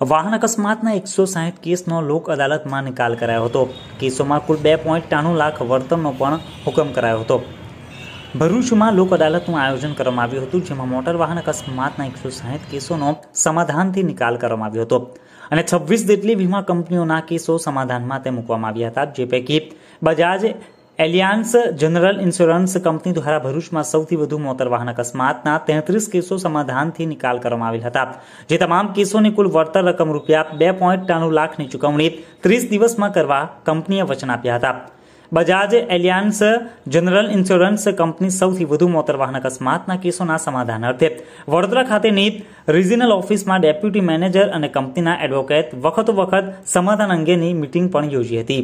વાહન અકસ્માતના એકસો સાહીઠ કેસનો લોક અદાલતમાં નિકાલ કરાયો હતો કેસોમાં કુલ બે પોઈન્ટ ત્રાણું લાખ વળતરનો પણ હુકમ કરાયો હતો ભરૂચમાં લોક અદાલતનું આયોજન કરવામાં આવ્યું હતું જેમાં મોટર વાહન અકસ્માતના એકસો સાહીઠ કેસોનો સમાધાનથી નિકાલ કરવામાં આવ્યો હતો અને છવ્વીસ જેટલી વીમા કંપનીઓના કેસો સમાધાનમાં તે મૂકવામાં આવ્યા હતા જે પૈકી Bajaj Allianz general insurance company દ્વારા ભરૂચમાં સૌથી વધુ મોટર વાહન અકસ્માતના તેત્રીસ કેસો સમાધાનથી નિકાલ કરવામાં આવેલ હતા જે તમામ કેસોની કુલ વળતર રકમ રૂપિયા બે પોઈન્ટ લાખની ચૂકવણી ત્રીસ દિવસમાં કરવા કંપનીએ વચન આપ્યા હતા Bajaj Allianz general insurance company સૌથી વધુ મોટર વાહન અકસ્માતના કેસોના સમાધાન અર્થે વડોદરા ખાતેની રિજિનલ ઓફિસમાં ડેપ્યુટી મેનેજર અને કંપનીના એડવોકેટ વખતો વખત સમાધાન અંગેની મિટિંગ પણ યોજી હતી